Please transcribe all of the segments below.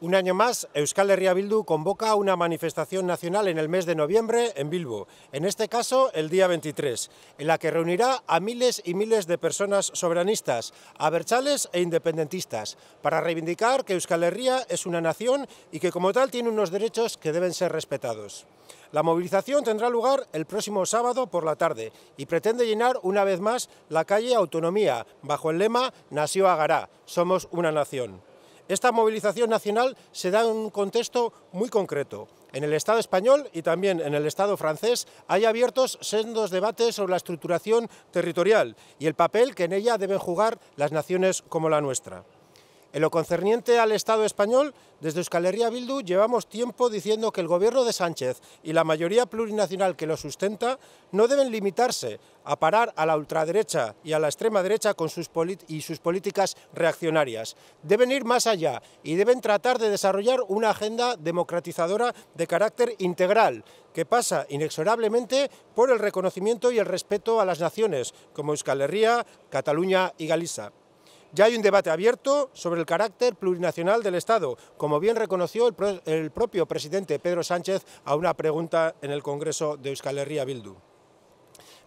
Un año más, Euskal Herria Bildu convoca una manifestación nacional en el mes de noviembre en Bilbo, en este caso el día 23, en la que reunirá a miles y miles de personas soberanistas, abertzales e independentistas, para reivindicar que Euskal Herria es una nación y que como tal tiene unos derechos que deben ser respetados. La movilización tendrá lugar el próximo sábado por la tarde y pretende llenar una vez más la calle Autonomía, bajo el lema Nació Agará, somos una nación. Esta movilización nacional se da en un contexto muy concreto. En el Estado español y también en el Estado francés hay abiertos sendos debates sobre la estructuración territorial y el papel que en ella deben jugar las naciones como la nuestra. En lo concerniente al Estado español, desde Euskal Herria Bildu llevamos tiempo diciendo que el gobierno de Sánchez y la mayoría plurinacional que lo sustenta no deben limitarse a parar a la ultraderecha y a la extrema derecha con sus y sus políticas reaccionarias. Deben ir más allá y deben tratar de desarrollar una agenda democratizadora de carácter integral, que pasa inexorablemente por el reconocimiento y el respeto a las naciones como Euskal Herria, Cataluña y Galicia. Ya hay un debate abierto sobre el carácter plurinacional del Estado, como bien reconoció el, propio presidente Pedro Sánchez a una pregunta en el Congreso de Euskal Herria Bildu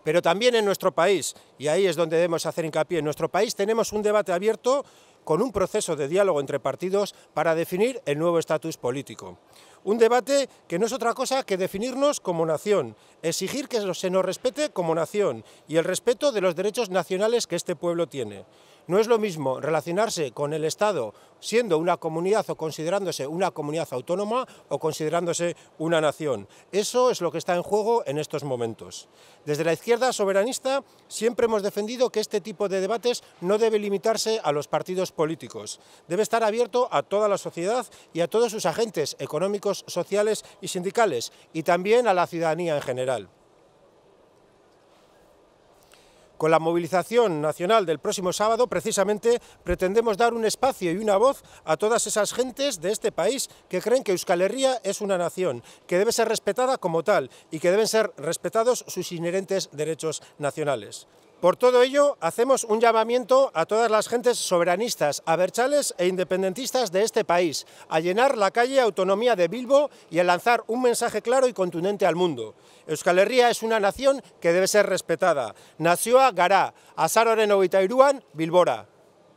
pero también en nuestro país, y ahí es donde debemos hacer hincapié, en nuestro país tenemos un debate abierto con un proceso de diálogo entre partidos para definir el nuevo estatus político. Un debate que no es otra cosa que definirnos como nación, exigir que se nos respete como nación y el respeto de los derechos nacionales que este pueblo tiene. No es lo mismo relacionarse con el Estado siendo una comunidad o considerándose una comunidad autónoma o considerándose una nación. Eso es lo que está en juego en estos momentos. Desde la izquierda soberanista siempre hemos defendido que este tipo de debates no debe limitarse a los partidos políticos. Debe estar abierto a toda la sociedad y a todos sus agentes económicos, sociales y sindicales y también a la ciudadanía en general. Con la movilización nacional del próximo sábado, precisamente, pretendemos dar un espacio y una voz a todas esas gentes de este país que creen que Euskal Herria es una nación, que debe ser respetada como tal y que deben ser respetados sus inherentes derechos nacionales. Por todo ello, hacemos un llamamiento a todas las gentes soberanistas, aberchales e independentistas de este país, a llenar la calle Autonomía de Bilbo y a lanzar un mensaje claro y contundente al mundo. Euskal Herria es una nación que debe ser respetada. Nació a Gará, a hogeita iruan, Bilbora.